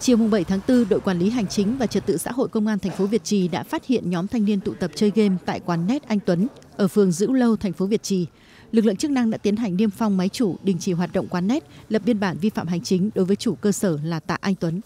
Chiều 7 tháng 4, đội quản lý hành chính và trật tự xã hội công an thành phố Việt Trì đã phát hiện nhóm thanh niên tụ tập chơi game tại quán nét Anh Tuấn ở phường Dữ Lâu, thành phố Việt Trì. Lực lượng chức năng đã tiến hành niêm phong máy chủ, đình chỉ hoạt động quán nét, lập biên bản vi phạm hành chính đối với chủ cơ sở là Tạ Anh Tuấn.